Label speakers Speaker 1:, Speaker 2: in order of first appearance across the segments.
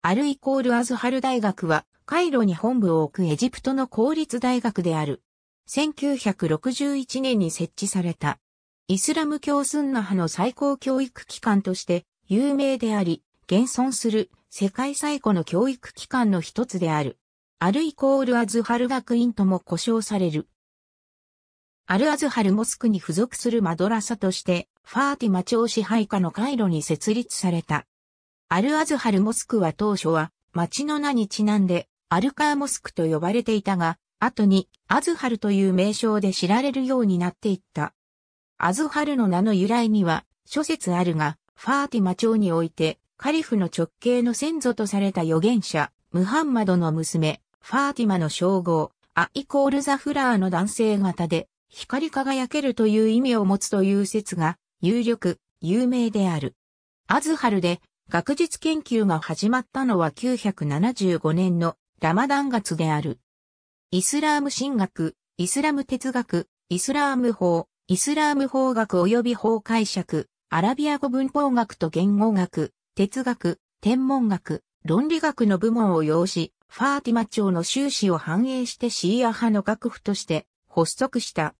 Speaker 1: アルイコールアズハル大学は、カイロに本部を置くエジプトの公立大学である。1961年に設置された。イスラム教スンナ派の最高教育機関として有名であり、現存する世界最古の教育機関の一つである。アルイコールアズハル学院とも呼称される。アルアズハルモスクに付属するマドラサとして、ファーティマ朝支配下のカイロに設立された。アルアズハルモスクは当初は町の名にちなんでアルカーモスクと呼ばれていたが、後にアズハルという名称で知られるようになっていった。アズハルの名の由来には諸説あるが、ファーティマ朝においてカリフの直系の先祖とされた預言者、ムハンマドの娘、ファーティマの称号、アイコールザフラーの男性型で、光り輝けるという意味を持つという説が、有力、有名である。アズハルで、学術研究が始まったのは975年のラマダン月である。イスラーム神学、イスラム哲学、イスラーム法、イスラーム法学及び法解釈、アラビア語文法学と言語学、哲学、天文学、論理学の部門を要し、ファーティマ朝の収支を反映してシーア派の学府として発足した。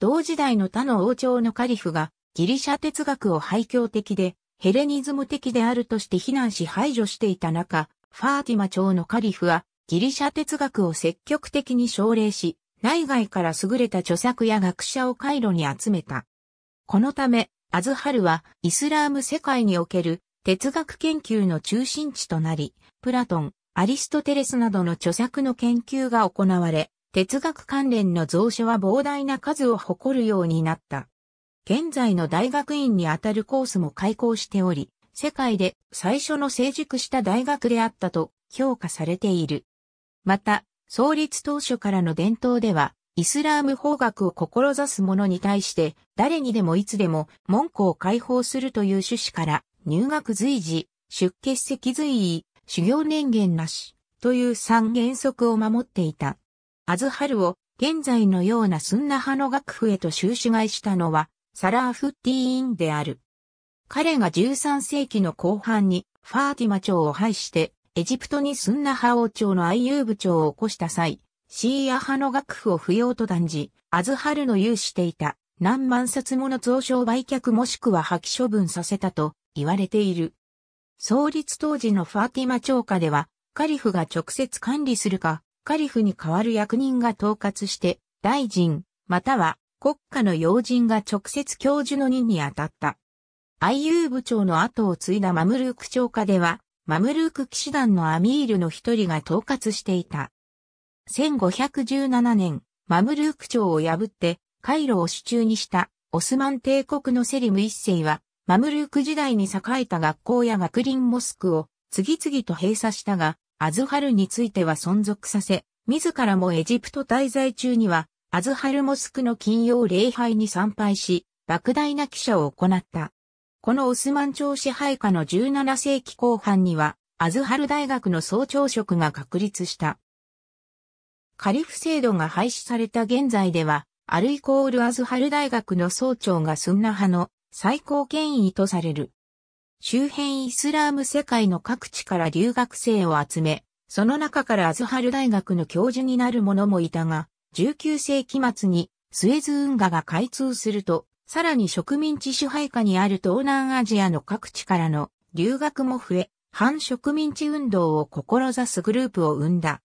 Speaker 1: 同時代の他の王朝のカリフがギリシャ哲学を廃教的でヘレニズム的であるとして非難し排除していた中、ファーティマ朝のカリフはギリシャ哲学を積極的に奨励し、内外から優れた著作や学者を回路に集めた。このため、アズハルはイスラーム世界における哲学研究の中心地となり、プラトン、アリストテレスなどの著作の研究が行われ、哲学関連の蔵書は膨大な数を誇るようになった。現在の大学院にあたるコースも開校しており、世界で最初の成熟した大学であったと評価されている。また、創立当初からの伝統では、イスラーム法学を志す者に対して、誰にでもいつでも門戸を開放するという趣旨から、入学随時、出欠席随意、修行年限なし、という三原則を守っていた。アズハルを現在のようなスンナ派の学府へと収支外したのは、サラーフッティーンである。彼が13世紀の後半にファーティマ朝を廃して、エジプトにスンナ派王朝のアイユーブ朝を起こした際、シーア派の楽譜を不要と断じ、アズハルの有していた何万冊もの蔵書を売却もしくは破棄処分させたと言われている。創立当時のファーティマ朝下では、カリフが直接管理するか、カリフに代わる役人が統括して、大臣、または国家の要人が直接教授の任に当たった。IU 部長の後を継いだマムルーク長下では、マムルーク騎士団のアミールの一人が統括していた。1517年、マムルーク長を破って、カイロを手中にした、オスマン帝国のセリム一世は、マムルーク時代に栄えた学校や学林モスクを次々と閉鎖したが、アズハルについては存続させ、自らもエジプト滞在中にはアズハルモスクの金曜礼拝に参拝し、莫大な記者を行った。このオスマン朝支配下の17世紀後半には、アズハル大学の総長職が確立した。カリフ制度が廃止された現在では、アルイコールアズハル大学の総長がスンナ派の最高権威とされる。周辺イスラーム世界の各地から留学生を集め、その中からアズハル大学の教授になる者もいたが、19世紀末にスエズ運河が開通すると、さらに植民地支配下にある東南アジアの各地からの留学も増え、反植民地運動を志すグループを生んだ。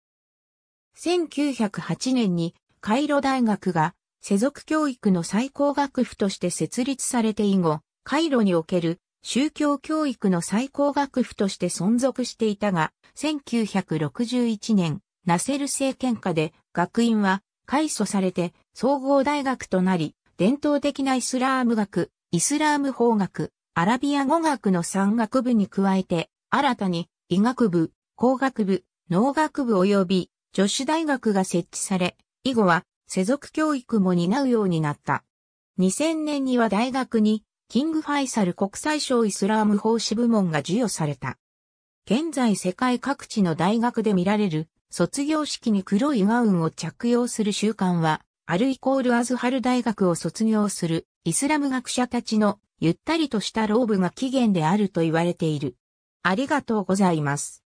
Speaker 1: 1908年にカイロ大学が世俗教育の最高学府として設立されて以後、カイロにおける宗教教育の最高学府として存続していたが、1961年、ナセル政権下で学院は改組されて総合大学となり、伝統的なイスラーム学、イスラーム法学、アラビア語学の3学部に加えて、新たに医学部、工学部、農学部及び女子大学が設置され、以後は世俗教育も担うようになった。2000年には大学にキング・ファイサル国際省イスラーム法師部門が授与された。現在世界各地の大学で見られる卒業式に黒いガウンを着用する習慣は、アルイコールアズハル大学を卒業するイスラム学者たちのゆったりとしたローブが起源であると言われている。ありがとうございます。